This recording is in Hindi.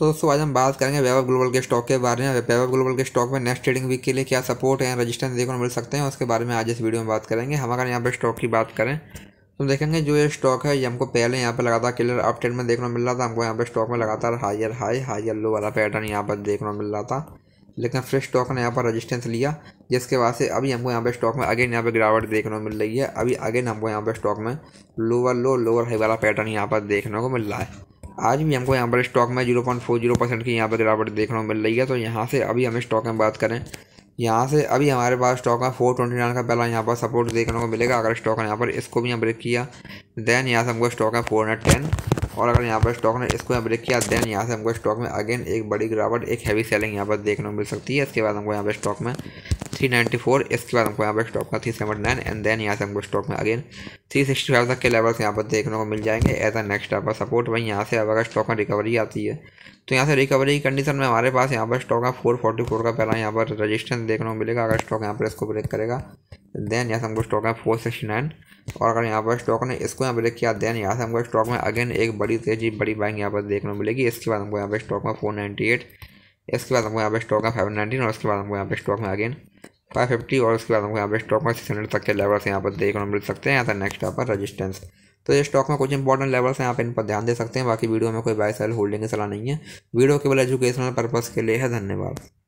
तो दोस्तों आज हम बात करेंगे वेब ग्लोबल के स्टॉक के बारे में वेब ग्लोबल के स्टॉक में नेक्स्ट ट्रेडिंग वीक के लिए क्या सपोर्ट है रजिस्टेंस देखने को मिल सकते हैं उसके बारे में आज इस वीडियो में बात करेंगे हम अगर यहाँ पर स्टॉक की बात करें तो देखेंगे जो ये स्टॉक है ये हमको पहले यहाँ पर लगातार क्लियर अपडेट में देखने को मिल रहा था हमको यहाँ पर स्टॉक में लगातार हायर हाई हायर लो वाला पैटर्न यहाँ पर देखने मिल रहा था लेकिन फिर स्टॉक ने यहाँ पर रजिस्टेंस लिया जिसके बाद से अभी हमको यहाँ पर स्टॉक में अगेन यहाँ पर गिरावट देखने को मिल रही है अभी अगेन हमको यहाँ पर स्टॉक में लोअर लो लोअर हाई वाला पैटर्न यहाँ पर देखने को मिल रहा है आज भी हमको यहाँ पर स्टॉक में zero point four zero percent की यहाँ पर गिरावट देखने को मिल रही है तो यहाँ से अभी हम स्टॉक में बात करें यहाँ से अभी हमारे पास स्टॉक है फोर ट्वेंटी नाइन का पहला यहाँ पर सपोर्ट देखने को मिलेगा अगर स्टॉक ने यहाँ पर इसको भी यहाँ ब्रेक किया देन यहाँ से हमको स्टॉक है फोर हंड्रेड टेन और अगर यहाँ पर स्टॉक ने इसको यहाँ ब्रेक किया देन यहाँ से हमको स्टॉक में अगेन एक बड़ी गिरावट एक हैवी सेलिंग यहाँ पर देखने को मिल सकती है इसके बाद हमको यहाँ पर स्टॉक में थ्री नाइन्टी फोर इसके बाद हमको यहाँ पर स्टॉक का three seven nine and then यहाँ से हमको स्टॉक में अगेन थ्री सिक्सटी फाइव तक के लेवल्स यहाँ पर देखने को मिल जाएंगे एज अ नेक्स्ट आपका सपोर्ट वहीं यहाँ से अब अगर स्टॉक में रिकवरी आती है तो यहाँ से रिकवरी की कंडीशन में हमारे पास यहाँ पर स्टॉक का फोर फोर्टी फोर का पहला यहाँ पर रजिस्टेंस देखने को मिलेगा अगर स्टॉक यहाँ पर इसको ब्रेक करेगा देन यहाँ से हमको स्टॉक है फोर सिक्सटी नाइन और अगर यहाँ पर स्टॉक ने इसको यहाँ ब्रेक किया देन यहाँ से हमको स्टॉक में अगेन एक बड़ी तेजी बड़ी बाइंग यहाँ पर देखने को मिलेगी इसके बाद हमको यहाँ पर स्टॉक में फोर नाइन्टी एट इसके बाद हमको यहाँ पे स्टॉक है फाइव नाइनटीन और उसके बाद हमको यहाँ पे स्टॉक में अगेन फाइव फिफ्टी और उसके बाद हमको यहाँ पे स्टॉक में सिक्स हंड्रेड तक के लेवल्स यहाँ पर देखने मिल सकते हैं यहाँ नेक्स्ट यहाँ पर रजिस्टेंस तो ये स्टॉक में कुछ इंपॉर्टेंट लेवल्स हैं आप इन पर ध्यान दे सकते हैं बाकी वीडियो में कोई बाय सेल होल्डिंग की सलाह नहीं है वीडियो केवल एजुकेशनल पर्पज़ के लिए है धन्यवाद